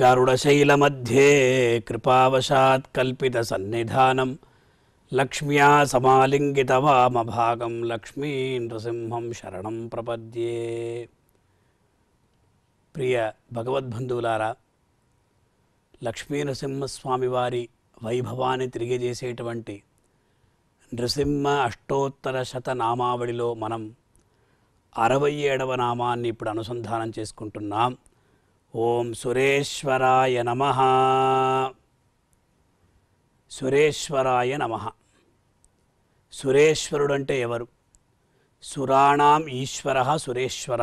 గారుడశైల మధ్య కృపావశాత్ కల్పిత సన్నిధానం లక్ష్మ్యా సమాలింగితవామభాగం లక్ష్మీ నృసింహం శరణం ప్రపద్యే ప్రియ భగవద్బంధువులారా లక్ష్మీ నృసింహస్వామివారి వైభవాన్ని తిరిగజేసేటువంటి నృసింహ అష్టోత్తర శతనామావళిలో మనం అరవై ఏడవ నామాన్ని ఇప్పుడు అనుసంధానం చేసుకుంటున్నాం ఓం సురేశ్వరాయ నమ సురేశ్వరాయ నమ సురేశ్వరుడంటే ఎవరు సురాణం ఈశ్వర సురేశ్వర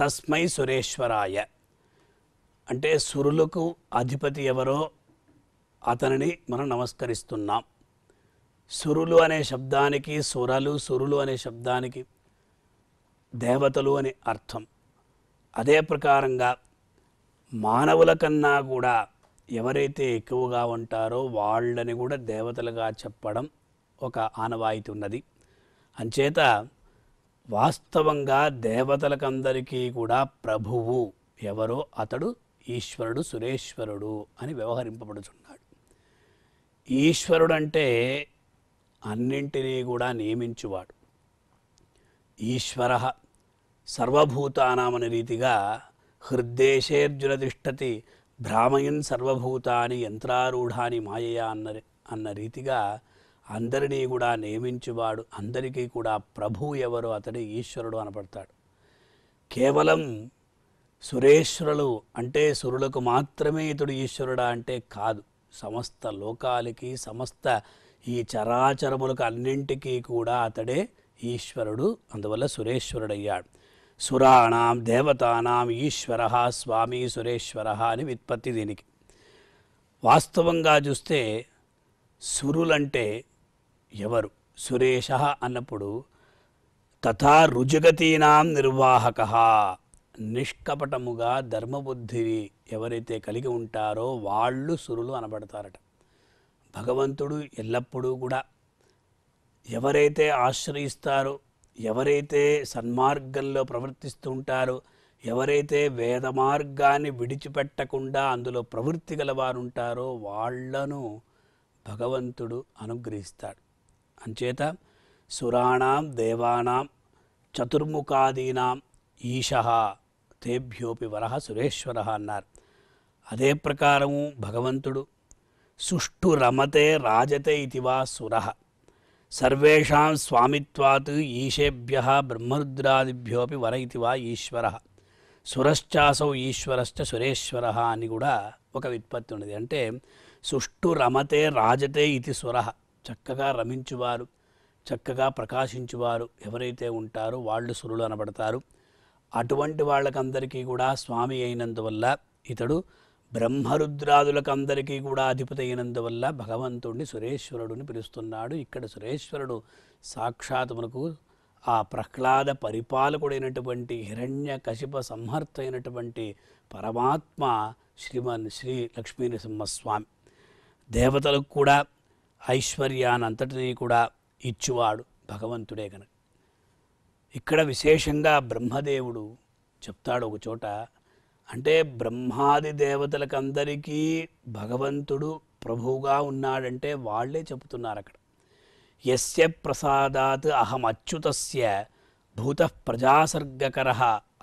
తస్మై సురేశ్వరాయ అంటే సురులకు అధిపతి ఎవరో అతనిని మనం నమస్కరిస్తున్నాం సురులు అనే శబ్దానికి సురలు సురులు అనే శబ్దానికి దేవతలు అనే అర్థం అదే ప్రకారంగా మానవుల కన్నా కూడా ఎవరైతే ఎక్కువగా ఉంటారో వాళ్ళని కూడా దేవతలుగా చెప్పడం ఒక ఆనవాయితీ ఉన్నది అంచేత వాస్తవంగా దేవతలకందరికీ కూడా ప్రభువు ఎవరో అతడు ఈశ్వరుడు సురేశ్వరుడు అని వ్యవహరింపబడుచున్నాడు ఈశ్వరుడు అంటే అన్నింటినీ కూడా నియమించువాడు ఈశ్వర సర్వభూతానామని రీతిగా హృద్దేశేర్జున తిష్టతి భ్రామయన్ సర్వభూతాన్ని యంత్రారూఢాని మాయయా అన్న అన్న రీతిగా అందరినీ కూడా నియమించువాడు అందరికీ కూడా ప్రభు ఎవరు అతడి ఈశ్వరుడు అనపడతాడు కేవలం సురేశ్వరులు అంటే సురులకు మాత్రమే ఇతడు ఈశ్వరుడా అంటే కాదు సమస్త లోకాలకి సమస్త ఈ చరాచరములకు అన్నింటికీ కూడా అతడే ఈశ్వరుడు అందువల్ల సురేశ్వరుడయ్యాడు సురాణం దేవతానాం ఈశ్వర స్వామి సురేశ్వర అని విత్పత్తి దీనికి వాస్తవంగా చూస్తే సురులంటే ఎవరు సురేష అన్నప్పుడు తథా రుజుగతీనాం నిర్వాహక నిష్కపటముగా ధర్మబుద్ధిని ఎవరైతే కలిగి ఉంటారో వాళ్ళు సురులు అనబడతారట భగవంతుడు ఎల్లప్పుడూ కూడా ఎవరైతే ఆశ్రయిస్తారో ఎవరైతే సన్మార్గంలో ప్రవర్తిస్తుంటారో ఎవరైతే వేద మార్గాన్ని విడిచిపెట్టకుండా అందులో ప్రవృత్తి గలవారుంటారో వాళ్లను భగవంతుడు అనుగ్రహిస్తాడు అంచేత సురాణం దేవానాం చతుర్ముఖాదీనాం ఈశ తేభ్యోపి వరహ సురేశ్వర అన్నారు అదే ప్రకారము భగవంతుడు సుష్ఠు రమతే రాజతే ఇతివా సురహ సర్వేషాం స్వామిత్వాత్ ఈశేభ్య బ్రహ్మరుద్రాదిభ్యోపి వర ఇది వా ఈశ్వర సురశ్చాసౌ ఈశ్వరశ్చ సురేశ్వర అని కూడా ఒక విత్పత్తి ఉన్నది అంటే సుష్టు రమతే రాజతే ఇది సుర చక్కగా రమించువారు చక్కగా ప్రకాశించువారు ఎవరైతే ఉంటారో వాళ్ళు సురులు అనబడతారు అటువంటి వాళ్ళకందరికీ కూడా స్వామి అయినందువల్ల ఇతడు బ్రహ్మరుద్రాదులకు అందరికీ కూడా అధిపతి అయినందువల్ల భగవంతుడిని సురేశ్వరుడుని పిలుస్తున్నాడు ఇక్కడ సురేశ్వరుడు సాక్షాత్ మనకు ఆ ప్రహ్లాద పరిపాలకుడైనటువంటి హిరణ్య కశిప సంహర్త అయినటువంటి పరమాత్మ శ్రీమన్ శ్రీ లక్ష్మీనరసింహస్వామి దేవతలకు కూడా ఐశ్వర్యానంతటినీ కూడా ఇచ్చువాడు భగవంతుడే కనుక ఇక్కడ విశేషంగా బ్రహ్మదేవుడు చెప్తాడు ఒక చోట అంటే బ్రహ్మాది దేవతలకందరికీ భగవంతుడు ప్రభువుగా ఉన్నాడంటే వాళ్లే చెబుతున్నారు అక్కడ ఎస్య ప్రసాదాత్ అహం అచ్యుతస్య భూత ప్రజాసర్గకర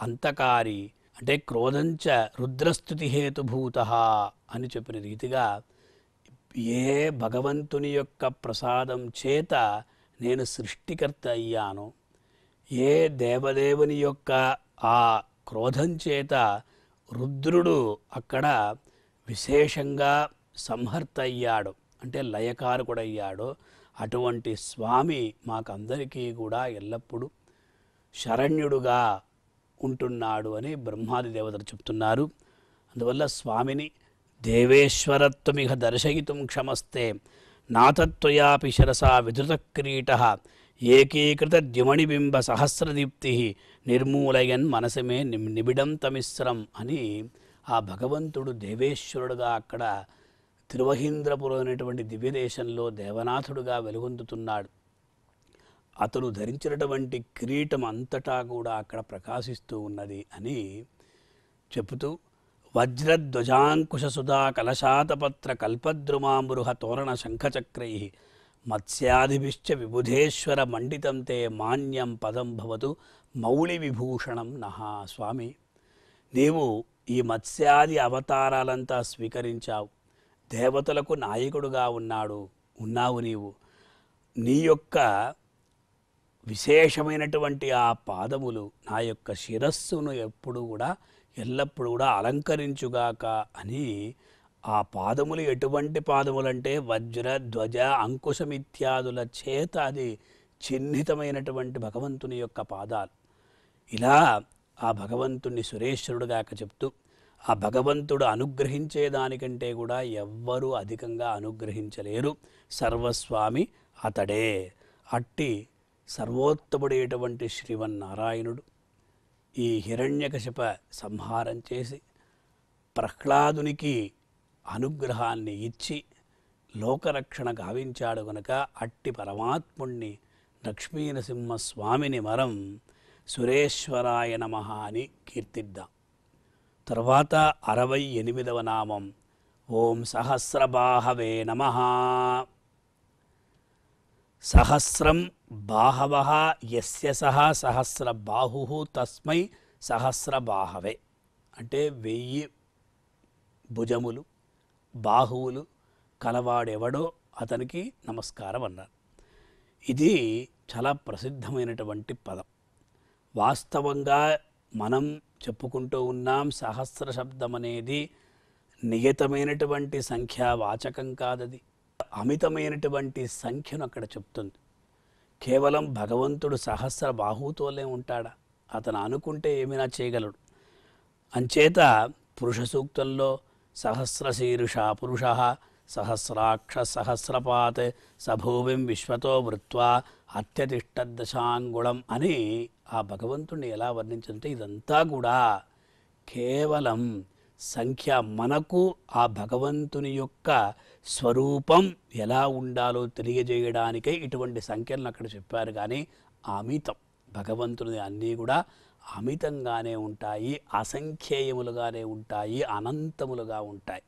అంతకారి అంటే క్రోధంచ రుద్రస్థుతి హేతుభూత అని చెప్పిన రీతిగా ఏ భగవంతుని యొక్క ప్రసాదం చేత నేను సృష్టికర్త అయ్యాను ఏ దేవదేవుని యొక్క ఆ క్రోధం చేత రుద్రుడు అక్కడ విశేషంగా సంహర్త అయ్యాడు అంటే లయకారకుడయ్యాడు అటువంటి స్వామి మాకందరికీ కూడా ఎల్లప్పుడూ శరణ్యుడుగా ఉంటున్నాడు అని బ్రహ్మాది దేవతలు చెప్తున్నారు అందువల్ల స్వామిని దేవేశ్వరత్వమిహ దర్శయితుం క్షమస్తే నాతత్వయాపి శిరసా విధృత క్రీట ఏకీకృత ద్యుమణిబింబ సహస్రదీప్తి నిర్మూలయన్ మనసమే నిబిడం తమిశ్రం అని ఆ భగవంతుడు దేవేశ్వరుడుగా అక్కడ తిరువహీంద్రపురం అనేటువంటి దివ్యదేశంలో దేవనాథుడుగా వెలుగొందుతున్నాడు అతడు ధరించినటువంటి కిరీటం అంతటా కూడా అక్కడ ప్రకాశిస్తూ ఉన్నది అని చెబుతూ వజ్రధ్వజాంకుశసుధా కలశాతపత్ర కల్పద్రుమామృహ తోరణ శంఖచక్రై మత్స్యాదిభిశ్చ విబుధేశ్వర మండితం తే మాన్యం పదం భవతు మౌళి విభూషణం నహా స్వామి నీవు ఈ మత్స్యాది అవతారాలంతా స్వీకరించావు దేవతలకు నాయకుడుగా ఉన్నాడు ఉన్నావు నీవు నీ యొక్క విశేషమైనటువంటి ఆ పాదములు నా యొక్క శిరస్సును ఎప్పుడు కూడా ఎల్లప్పుడూ కూడా అలంకరించుగాక అని ఆ పాదములు ఎటువంటి పాదములంటే వజ్ర ధ్వజ అంకుశమిత్యాదుల చేత అది చిహ్నితమైనటువంటి భగవంతుని యొక్క పాదాలు ఇలా ఆ భగవంతుణ్ణి సురేశ్వరుడుగాక చెప్తూ ఆ భగవంతుడు అనుగ్రహించే దానికంటే కూడా ఎవ్వరూ అధికంగా అనుగ్రహించలేరు సర్వస్వామి అతడే అట్టి సర్వోత్తముడేటువంటి శ్రీవన్నారాయణుడు ఈ హిరణ్యకశిప సంహారం చేసి ప్రహ్లాదునికి అనుగ్రహాన్ని ఇచ్చి లోకరక్షణ గావించాడు గనక అట్టి పరమాత్ముణ్ణి స్వామిని మరం సురేశ్వరాయ నమ అని కీర్తిద్దాం తర్వాత అరవై ఎనిమిదవ నామం ఓం సహస్రబాహవే నమ సహస్రం బాహవ ఎస్య సహ సహస్ర బాహు తస్మై సహస్రబాహవే అంటే వెయ్యి భుజములు బాహువులు కలవాడెవడో అతనికి నమస్కారం అన్నారు ఇది చాలా ప్రసిద్ధమైనటువంటి పదం వాస్తవంగా మనం చెప్పుకుంటూ ఉన్నాం సహస్ర శబ్దం అనేది నియతమైనటువంటి సంఖ్య వాచకం కాదది అమితమైనటువంటి సంఖ్యను అక్కడ చెప్తుంది కేవలం భగవంతుడు సహస్ర బాహువుతోనే ఉంటాడా అతను అనుకుంటే ఏమైనా చేయగలడు అంచేత పురుష సూక్తంలో సహస్రశీరుషా పురుష సహస్రాక్ష సహస్రపాత్ సభూమిం విశ్వతో వృత్వా అత్యతిష్టదశాంగుళం అని ఆ భగవంతుణ్ణి ఎలా వర్ణించంటే ఇదంతా కూడా కేవలం సంఖ్య మనకు ఆ భగవంతుని యొక్క స్వరూపం ఎలా ఉండాలో తెలియజేయడానికే ఇటువంటి సంఖ్యలను అక్కడ చెప్పారు కానీ ఆమితం భగవంతుని అన్నీ కూడా అమితంగానే ఉంటాయి అసంఖ్యేయములుగానే ఉంటాయి అనంతములుగా ఉంటాయి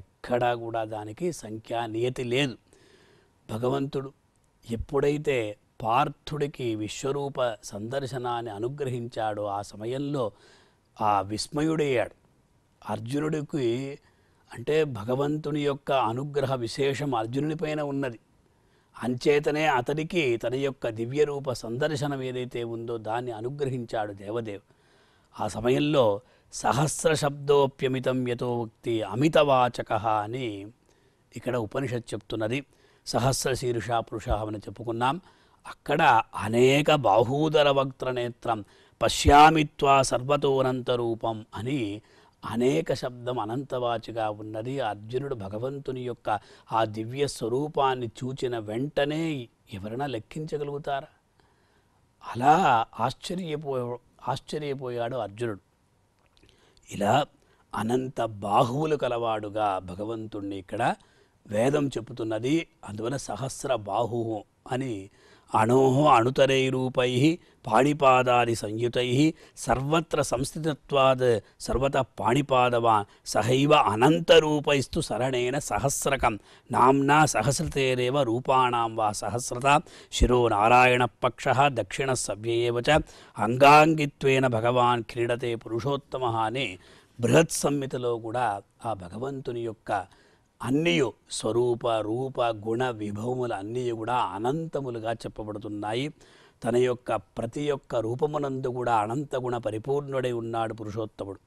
ఎక్కడా కూడా దానికి సంఖ్యా నియతి లేదు భగవంతుడు ఎప్పుడైతే పార్థుడికి విశ్వరూప సందర్శనాన్ని అనుగ్రహించాడో ఆ సమయంలో ఆ విస్మయుడయ్యాడు అర్జునుడికి అంటే భగవంతుని యొక్క అనుగ్రహ విశేషం పైన ఉన్నది అంచేతనే అతడికి తన యొక్క దివ్యరూప సందర్శనం ఏదైతే ఉందో దాన్ని అనుగ్రహించాడు దేవదేవ్ ఆ సమయంలో సహస్ర శబ్దోప్యమితం యతో ఉక్తి అమితవాచక అని ఇక్కడ ఉపనిషత్ చెప్తున్నది సహస్ర శీర్ష పురుష అని చెప్పుకున్నాం అక్కడ అనేక బాహూదర నేత్రం పశ్యామిత్వా సర్వతోనంత రూపం అని అనేక శబ్దం అనంతవాచిగా ఉన్నది అర్జునుడు భగవంతుని యొక్క ఆ దివ్య స్వరూపాన్ని చూచిన వెంటనే ఎవరైనా లెక్కించగలుగుతారా అలా ఆశ్చర్యపో ఆశ్చర్యపోయాడు అర్జునుడు ఇలా అనంత బాహువులు కలవాడుగా భగవంతుణ్ణి ఇక్కడ వేదం చెబుతున్నది అందువల్ల సహస్ర బాహువు అని అణో అణుతరైరూపై పాణిపాదాది సంయుతై సర్వత్ర సంస్థితత్వాద్ సర్వత పాణిపాదవా సహైవ అనంతరూపైస్తు సరణేన సహస్రకం నామ్నా సహస్రతేరేవ రూపాణం వా సహస్రత శిరో నారాయణపక్ష దక్షిణ సవ్యేవ చ అంగాంగిత్వేన భగవాన్ క్రీడతే పురుషోత్తమ అనే బృహత్ సంహితలో కూడా ఆ భగవంతుని యొక్క అన్నీయు స్వరూప రూప గుణ విభవములు అన్నీ కూడా అనంతములుగా చెప్పబడుతున్నాయి తన యొక్క ప్రతి యొక్క రూపమునందు కూడా అనంత గుణ పరిపూర్ణుడై ఉన్నాడు పురుషోత్తముడు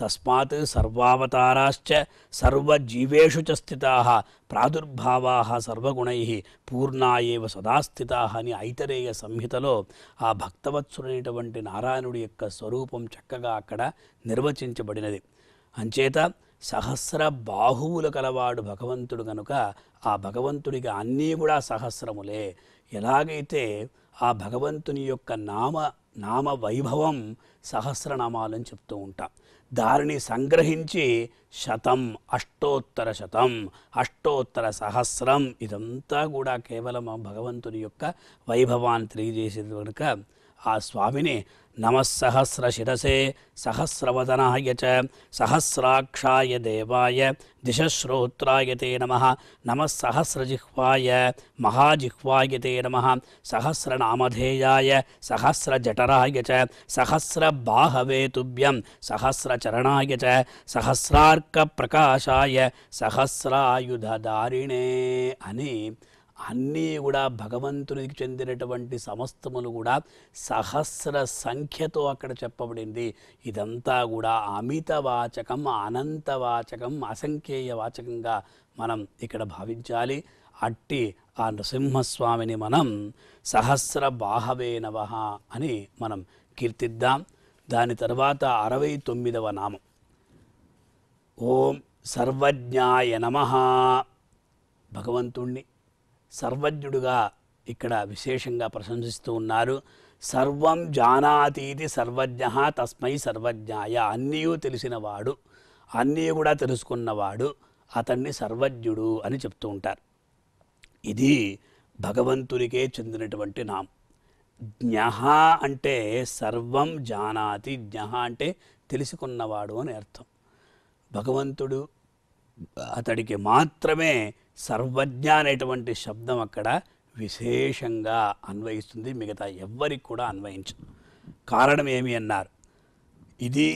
తస్మాత్ సర్వావతారాశ్చ సర్వజీవేషు చ స్థితా ప్రాదుర్భావా సర్వగుణై పూర్ణాయేవ సదాస్థితా అని ఐతరేయ సంహితలో ఆ భక్తవత్సుడైనటువంటి నారాయణుడి యొక్క స్వరూపం చక్కగా అక్కడ నిర్వచించబడినది అంచేత సహస్ర బాహువులు కలవాడు భగవంతుడు కనుక ఆ భగవంతుడికి అన్నీ కూడా సహస్రములే ఎలాగైతే ఆ భగవంతుని యొక్క నామ నామ వైభవం సహస్రనామాలని చెప్తూ ఉంటాం దారిని సంగ్రహించి శతం అష్టోత్తర శతం అష్టోత్తర సహస్రం ఇదంతా కూడా కేవలం భగవంతుని యొక్క వైభవాన్ని తెలియజేసేది కనుక ఆ స్వామిని नमस्सहस्रशिरसे सहस्रवदनाय च देवाय दिशश्रोत्राय ते नम नमः सहस्रजिह्वाय महाजिह्वाय ते नम सहस्रनामधेयाय सहस्रजठराय च सहस्रबाहवेतुभ्यं सहस्रचरणाय प्रकाशा सहस्रार्कप्रकाशाय अने అన్నీ కూడా భగవంతునికి చెందినటువంటి సమస్తములు కూడా సహస్ర సంఖ్యతో అక్కడ చెప్పబడింది ఇదంతా కూడా అమితవాచకం అనంతవాచకం అసంఖ్యేయ వాచకంగా మనం ఇక్కడ భావించాలి అట్టి ఆ నృసింహస్వామిని మనం సహస్ర బాహవే నవహ అని మనం కీర్తిద్దాం దాని తర్వాత అరవై తొమ్మిదవ నామం ఓం సర్వజ్ఞాయ నమ భగవంతుణ్ణి సర్వజ్ఞుడుగా ఇక్కడ విశేషంగా ప్రశంసిస్తూ ఉన్నారు సర్వం జానాతీతి సర్వజ్ఞ తస్మై సర్వజ్ఞాయ అన్నీ తెలిసినవాడు అన్నీ కూడా తెలుసుకున్నవాడు అతన్ని సర్వజ్ఞుడు అని చెప్తూ ఉంటారు ఇది భగవంతునికే చెందినటువంటి నామం జ్ఞహ అంటే సర్వం జానాతి జ్ఞహ అంటే తెలుసుకున్నవాడు అని అర్థం భగవంతుడు అతడికి మాత్రమే సర్వజ్ఞ అనేటువంటి శబ్దం అక్కడ విశేషంగా అన్వయిస్తుంది మిగతా ఎవ్వరికి కూడా అన్వయించదు కారణం ఏమి అన్నారు ఇది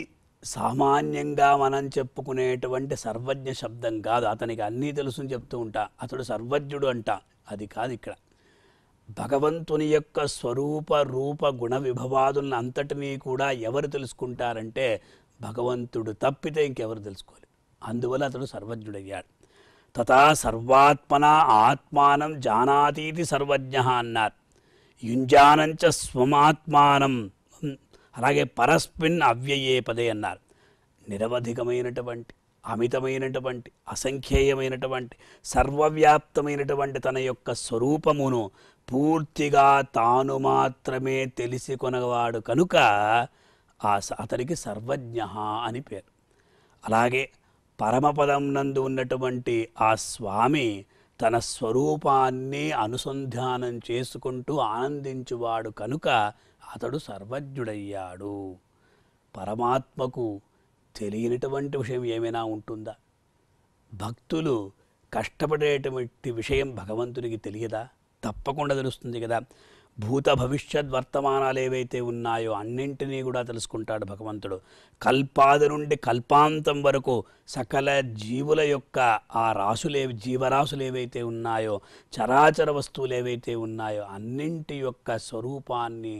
సామాన్యంగా మనం చెప్పుకునేటువంటి సర్వజ్ఞ శబ్దం కాదు అతనికి అన్నీ తెలుసు చెప్తూ ఉంటా అతడు సర్వజ్ఞుడు అంట అది కాదు ఇక్కడ భగవంతుని యొక్క స్వరూప రూప గుణ విభవాదులను అంతటినీ కూడా ఎవరు తెలుసుకుంటారంటే భగవంతుడు తప్పితే ఇంకెవరు తెలుసుకోవాలి అందువల్ల అతడు సర్వజ్ఞుడయ్యాడు తథా సర్వాత్మన ఆత్మానం జానాతీతి సర్వజ్ఞ అన్నారు యుంజానంచ స్వమాత్మానం అలాగే పరస్మిన్ అవ్యయే పదే అన్నారు నిరవధికమైనటువంటి అమితమైనటువంటి అసంఖ్యేయమైనటువంటి సర్వవ్యాప్తమైనటువంటి తన యొక్క స్వరూపమును పూర్తిగా తాను మాత్రమే తెలిసి కొనవాడు కనుక ఆ అతనికి సర్వజ్ఞ అని పేరు అలాగే పరమపదం నందు ఉన్నటువంటి ఆ స్వామి తన స్వరూపాన్ని అనుసంధానం చేసుకుంటూ ఆనందించువాడు కనుక అతడు సర్వజ్ఞుడయ్యాడు పరమాత్మకు తెలియనటువంటి విషయం ఏమైనా ఉంటుందా భక్తులు కష్టపడేటువంటి విషయం భగవంతునికి తెలియదా తప్పకుండా తెలుస్తుంది కదా భూత భవిష్యత్ వర్తమానాలు ఏవైతే ఉన్నాయో అన్నింటినీ కూడా తెలుసుకుంటాడు భగవంతుడు కల్పాది నుండి కల్పాంతం వరకు సకల జీవుల యొక్క ఆ రాసులే జీవరాశులు ఏవైతే ఉన్నాయో చరాచర వస్తువులు ఏవైతే ఉన్నాయో అన్నింటి యొక్క స్వరూపాన్ని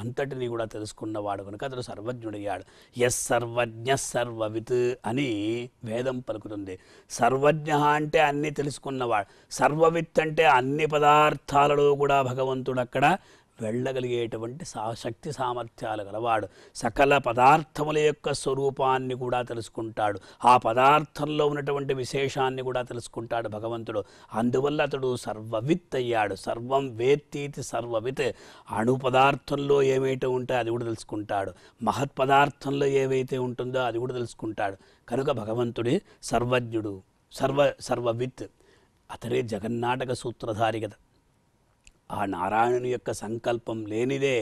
అంతటిని కూడా తెలుసుకున్నవాడు కనుక అతడు సర్వజ్ఞుడయ్యాడు ఎస్ సర్వజ్ఞ సర్వవిత్ అని వేదం పలుకుతుంది సర్వజ్ఞ అంటే అన్ని తెలుసుకున్నవాడు సర్వవిత్ అంటే అన్ని పదార్థాలలో కూడా భగవంతుడు అక్కడ వెళ్ళగలిగేటువంటి శక్తి సామర్థ్యాలు గలవాడు సకల పదార్థముల యొక్క స్వరూపాన్ని కూడా తెలుసుకుంటాడు ఆ పదార్థంలో ఉన్నటువంటి విశేషాన్ని కూడా తెలుసుకుంటాడు భగవంతుడు అందువల్ల అతడు సర్వవిత్ అయ్యాడు సర్వం వేత్తీతి సర్వవిత్ అణు పదార్థంలో ఏమైతే ఉంటాయో అది కూడా తెలుసుకుంటాడు మహత్ పదార్థంలో ఏవైతే ఉంటుందో అది కూడా తెలుసుకుంటాడు కనుక భగవంతుడే సర్వజ్ఞుడు సర్వ సర్వవిత్ అతడే జగన్నాటక సూత్రధారి కదా ఆ నారాయణుని యొక్క సంకల్పం లేనిదే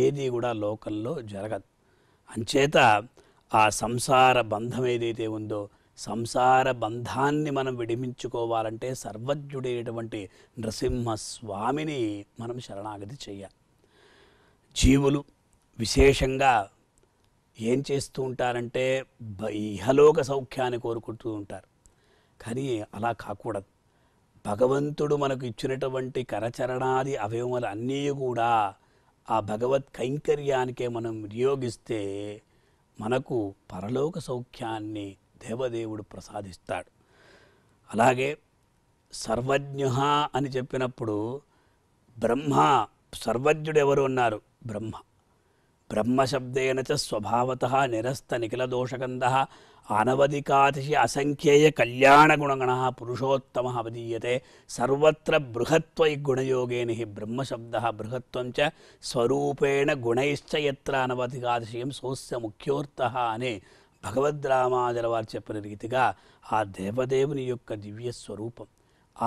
ఏది కూడా లోకంలో జరగదు అంచేత ఆ సంసార బంధం ఏదైతే ఉందో సంసార బంధాన్ని మనం విడిమించుకోవాలంటే సర్వజ్ఞుడైనటువంటి నృసింహస్వామిని మనం శరణాగతి చేయాలి జీవులు విశేషంగా ఏం చేస్తూ ఉంటారంటే ఇహలోక సౌఖ్యాన్ని కోరుకుంటూ ఉంటారు కానీ అలా కాకూడదు భగవంతుడు మనకు ఇచ్చినటువంటి కరచరణాది అవయవములు అన్నీ కూడా ఆ భగవత్ కైంకర్యానికే మనం వినియోగిస్తే మనకు పరలోక సౌఖ్యాన్ని దేవదేవుడు ప్రసాదిస్తాడు అలాగే సర్వజ్ఞ అని చెప్పినప్పుడు బ్రహ్మ సర్వజ్ఞుడు ఎవరు అన్నారు బ్రహ్మ బ్రహ్మశబ్దేన చ స్వభావత నిరస్త నిఖిలదోషగంధ అనవధికాతిశి అసంఖ్యేయ కళ్యాణగుణగణ పురుషోత్తమ అవధీయతే సర్వత్ర బృహత్వై గుణయోగేని హి బ్రహ్మశబ్ద బృహత్వం చ స్వరూపేణ గుణైశ్చ ఎత్ర అనవధికాతిశయం సోస్య ముఖ్యోర్త అని భగవద్ భగవద్రామాజల వారు చెప్పిన రీతిగా ఆ దేవదేవుని యొక్క దివ్య స్వరూపం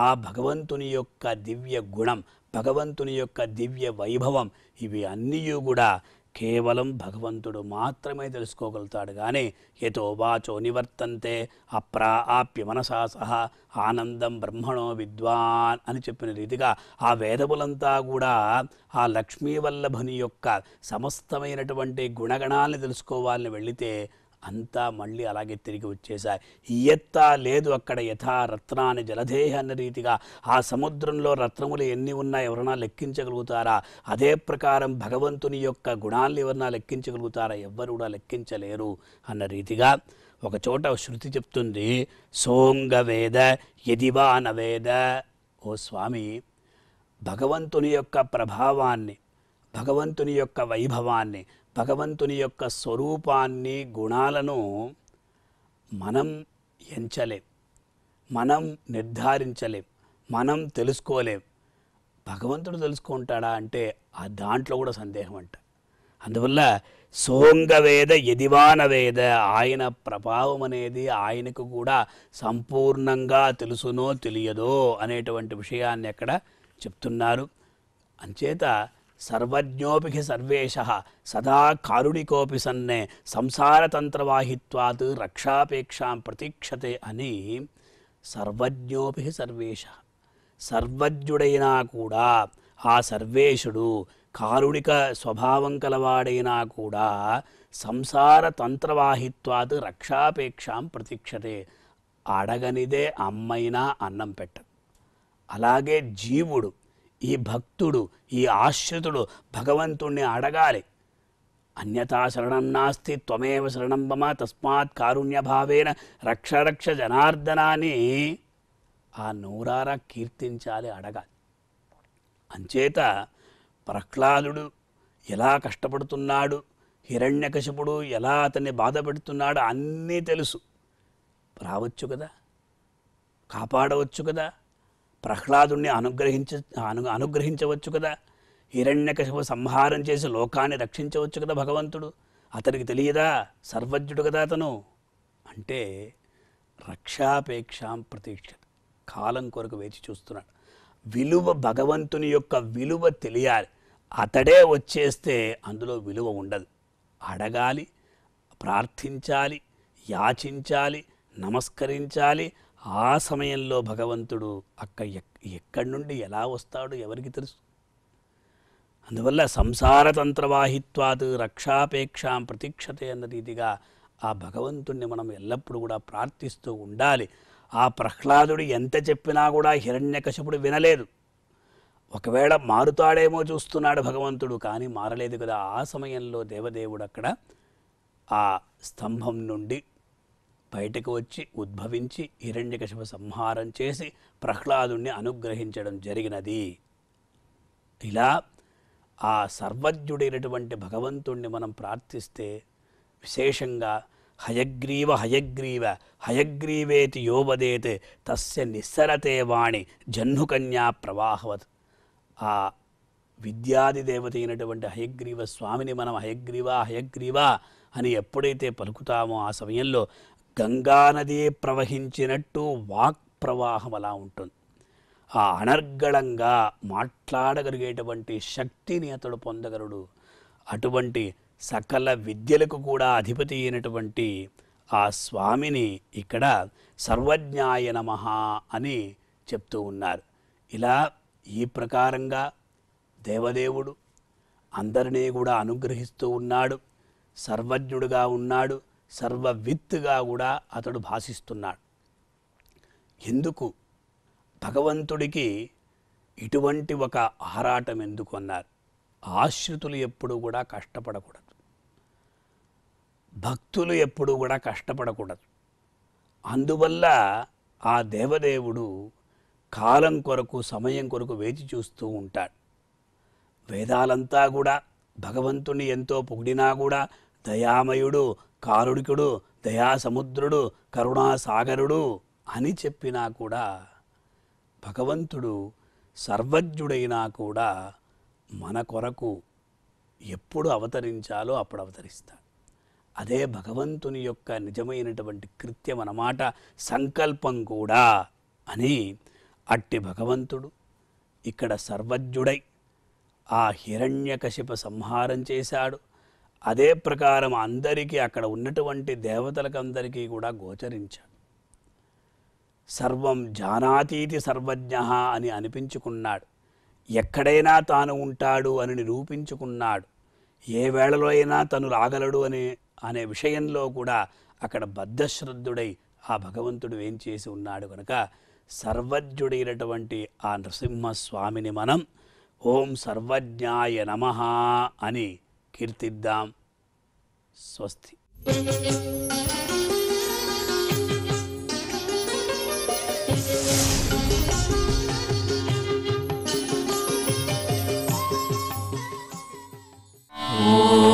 ఆ భగవంతుని యొక్క దివ్య గుణం భగవంతుని యొక్క దివ్య వైభవం ఇవి అన్నీ కూడా కేవలం భగవంతుడు మాత్రమే తెలుసుకోగలుగుతాడు కానీ వాచో నివర్తంతే ఆప్య మనసా సహ ఆనందం బ్రహ్మణో విద్వాన్ అని చెప్పిన రీతిగా ఆ వేదములంతా కూడా ఆ లక్ష్మీవల్లభుని యొక్క సమస్తమైనటువంటి గుణగణాలను తెలుసుకోవాలని వెళితే అంతా మళ్ళీ అలాగే తిరిగి వచ్చేశాయి ఎత్త లేదు అక్కడ యథా రత్నాన్ని జలధేహ అన్న రీతిగా ఆ సముద్రంలో రత్నములు ఎన్ని ఉన్నాయి ఎవరైనా లెక్కించగలుగుతారా అదే ప్రకారం భగవంతుని యొక్క గుణాలను ఎవరైనా లెక్కించగలుగుతారా ఎవరు కూడా లెక్కించలేరు అన్న రీతిగా ఒక చోట శృతి చెప్తుంది సోంగవేద యదివానవేద ఓ స్వామి భగవంతుని యొక్క ప్రభావాన్ని భగవంతుని యొక్క వైభవాన్ని భగవంతుని యొక్క స్వరూపాన్ని గుణాలను మనం ఎంచలేం మనం నిర్ధారించలేం మనం తెలుసుకోలేం భగవంతుడు తెలుసుకుంటాడా అంటే ఆ దాంట్లో కూడా సందేహం అంట అందువల్ల సోంగవేద యదివానవేద ఆయన ప్రభావం అనేది ఆయనకు కూడా సంపూర్ణంగా తెలుసునో తెలియదో అనేటువంటి విషయాన్ని అక్కడ చెప్తున్నారు అంచేత సర్వజ్ఞోపి సర్వేష సదా కారుణికోపి సన్నే సంసారతంత్రవాహిత్వాత్ రక్షాపేక్షాం ప్రతీక్షతే అని సర్వజ్ఞోపి సర్వేష సర్వజ్ఞుడైనా కూడా ఆ సర్వేషుడు కారుణిక స్వభావం కలవాడైనా కూడా సంసార తంత్రవాహిత్వాత్ రక్షాపేక్షాం ప్రతీక్షతే అడగనిదే అమ్మైనా అన్నం పెట్టదు అలాగే జీవుడు ఈ భక్తుడు ఈ ఆశ్రితుడు భగవంతుణ్ణి అడగాలి అన్యథా శరణం నాస్తి త్వమేవ శరణం మమ తస్మాత్ కారుణ్యభావేన రక్ష రక్ష జనార్దనాన్ని ఆ నూరారా కీర్తించాలి అడగాలి అంచేత ప్రహ్లాదుడు ఎలా కష్టపడుతున్నాడు హిరణ్యకశపుడు ఎలా అతన్ని బాధ అన్నీ తెలుసు రావచ్చు కదా కాపాడవచ్చు కదా ప్రహ్లాదుణ్ణి అనుగ్రహించ అను అనుగ్రహించవచ్చు కదా హిరణ్యకశపు సంహారం చేసి లోకాన్ని రక్షించవచ్చు కదా భగవంతుడు అతనికి తెలియదా సర్వజ్ఞుడు కదా అతను అంటే రక్షాపేక్షాం ప్రతీక్ష కాలం కొరకు వేచి చూస్తున్నాడు విలువ భగవంతుని యొక్క విలువ తెలియాలి అతడే వచ్చేస్తే అందులో విలువ ఉండదు అడగాలి ప్రార్థించాలి యాచించాలి నమస్కరించాలి ఆ సమయంలో భగవంతుడు అక్క ఎక్కడి నుండి ఎలా వస్తాడు ఎవరికి తెలుసు అందువల్ల సంసారతంత్రవాహిత్వాత్ రక్షాపేక్షాం ప్రతీక్షతే అన్న రీతిగా ఆ భగవంతుణ్ణి మనం ఎల్లప్పుడూ కూడా ప్రార్థిస్తూ ఉండాలి ఆ ప్రహ్లాదుడు ఎంత చెప్పినా కూడా హిరణ్యకశపుడు వినలేదు ఒకవేళ మారుతాడేమో చూస్తున్నాడు భగవంతుడు కానీ మారలేదు కదా ఆ సమయంలో దేవదేవుడు అక్కడ ఆ స్తంభం నుండి బయటకు వచ్చి ఉద్భవించి హిరణ్యకశిప సంహారం చేసి ప్రహ్లాదుణ్ణి అనుగ్రహించడం జరిగినది ఇలా ఆ సర్వజ్ఞుడైనటువంటి భగవంతుణ్ణి మనం ప్రార్థిస్తే విశేషంగా హయగ్రీవ హయగ్రీవ హయగ్రీవేతి యోవదేత్ తస్య నిస్సరతే వాణి జహ్నుకన్యా ప్రవాహవత్ ఆ విద్యాది దేవత అయినటువంటి హయగ్రీవ స్వామిని మనం హయగ్రీవ హయగ్రీవ అని ఎప్పుడైతే పలుకుతామో ఆ సమయంలో గంగానది ప్రవహించినట్టు వాక్ ప్రవాహం అలా ఉంటుంది ఆ అనర్గళంగా మాట్లాడగలిగేటువంటి శక్తిని అతడు పొందగలడు అటువంటి సకల విద్యలకు కూడా అధిపతి అయినటువంటి ఆ స్వామిని ఇక్కడ సర్వజ్ఞాయ నమ అని చెప్తూ ఉన్నారు ఇలా ఈ ప్రకారంగా దేవదేవుడు అందరినీ కూడా అనుగ్రహిస్తూ ఉన్నాడు సర్వజ్ఞుడుగా ఉన్నాడు సర్వవిత్తుగా కూడా అతడు భాషిస్తున్నాడు ఎందుకు భగవంతుడికి ఇటువంటి ఒక ఆరాటం ఎందుకు అన్నారు ఆశ్రితులు ఎప్పుడు కూడా కష్టపడకూడదు భక్తులు ఎప్పుడూ కూడా కష్టపడకూడదు అందువల్ల ఆ దేవదేవుడు కాలం కొరకు సమయం కొరకు వేచి చూస్తూ ఉంటాడు వేదాలంతా కూడా భగవంతుని ఎంతో పొగిడినా కూడా దయామయుడు కారుడికుడు దయాసముద్రుడు కరుణాసాగరుడు అని చెప్పినా కూడా భగవంతుడు సర్వజ్ఞుడైనా కూడా మన కొరకు ఎప్పుడు అవతరించాలో అప్పుడు అవతరిస్తాడు అదే భగవంతుని యొక్క నిజమైనటువంటి కృత్యం అన్నమాట సంకల్పం కూడా అని అట్టి భగవంతుడు ఇక్కడ సర్వజ్ఞుడై ఆ హిరణ్యకశిప సంహారం చేశాడు అదే ప్రకారం అందరికీ అక్కడ ఉన్నటువంటి దేవతలకందరికీ కూడా గోచరించాడు సర్వం జానాతీతి సర్వజ్ఞ అని అనిపించుకున్నాడు ఎక్కడైనా తాను ఉంటాడు అని నిరూపించుకున్నాడు ఏ వేళలో అయినా తను రాగలడు అని అనే విషయంలో కూడా అక్కడ బద్ధశ్రద్ధుడై ఆ భగవంతుడు ఏం చేసి ఉన్నాడు కనుక సర్వజ్ఞుడైనటువంటి ఆ నృసింహస్వామిని మనం ఓం సర్వజ్ఞాయ నమ అని కీర్తిద్దాం స్వస్తి Oh.